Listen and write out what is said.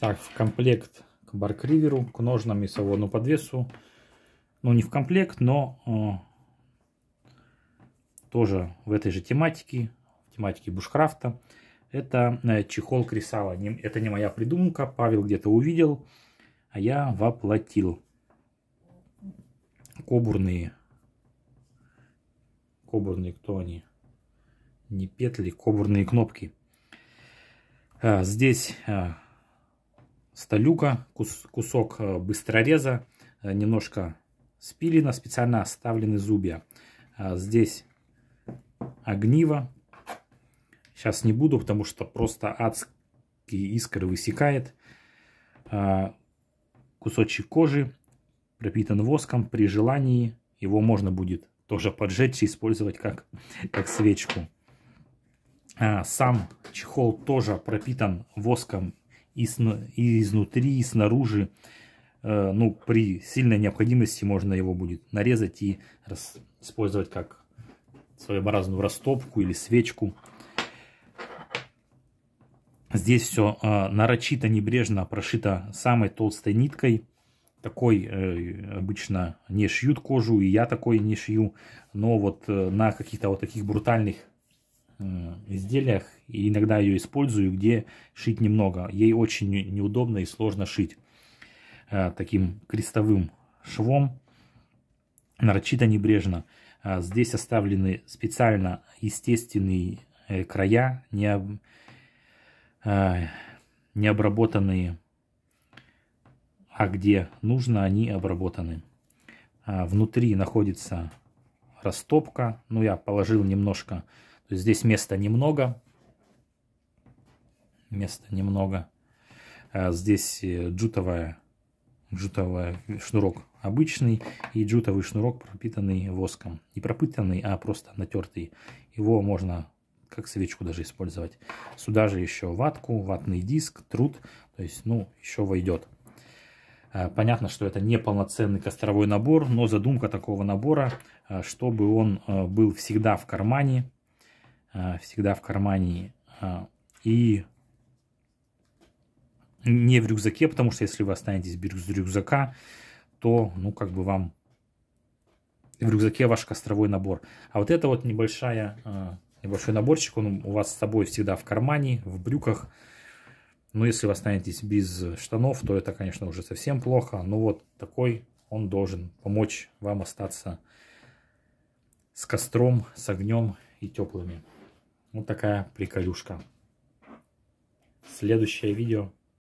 Так, в комплект к баркриверу, к ножнам и салону подвесу. Ну, не в комплект, но э, тоже в этой же тематике, в тематике бушкрафта. Это э, чехол кресала. Не, это не моя придумка, Павел где-то увидел, а я воплотил. Кобурные. Кобурные, кто они? Не петли, кобурные кнопки. Э, здесь... Э, столюка, кус, кусок э, быстрореза, э, немножко спилено, специально оставлены зубья. А, здесь огниво. Сейчас не буду, потому что просто адские искры высекает. А, кусочек кожи пропитан воском. При желании его можно будет тоже поджечь и использовать как, как свечку. А, сам чехол тоже пропитан воском и, сна, и изнутри, и снаружи. Э, ну, при сильной необходимости можно его будет нарезать и рас, использовать как своеобразную растопку или свечку. Здесь все э, нарочито, небрежно прошито самой толстой ниткой. Такой э, обычно не шьют кожу, и я такой не шью. Но вот э, на каких-то вот таких брутальных Э, изделиях и иногда ее использую, где шить немного. Ей очень неудобно и сложно шить э, таким крестовым швом, нарочито небрежно. Э, здесь оставлены специально естественные края, не, об... не обработанные, а где нужно, они обработаны. Внутри находится растопка, ну я положил немножко Здесь места немного. Места немного. А здесь э, джутовая, джутовая шнурок обычный и джутовый шнурок, пропитанный воском. Не пропитанный, а просто натертый. Его можно как свечку даже использовать. Сюда же еще ватку, ватный диск, труд. То есть, ну, еще войдет. А, понятно, что это не полноценный костровой набор, но задумка такого набора, а, чтобы он э, был всегда в кармане, Э, всегда в кармане э, и не в рюкзаке, потому что если вы останетесь без рюкзака, то, ну, как бы вам в рюкзаке ваш костровой набор. А вот это вот небольшая, э, небольшой наборчик, он у вас с собой всегда в кармане, в брюках. Но если вы останетесь без штанов, то это, конечно, уже совсем плохо. Но вот такой он должен помочь вам остаться с костром, с огнем и теплыми. Вот такая приколюшка. Следующее видео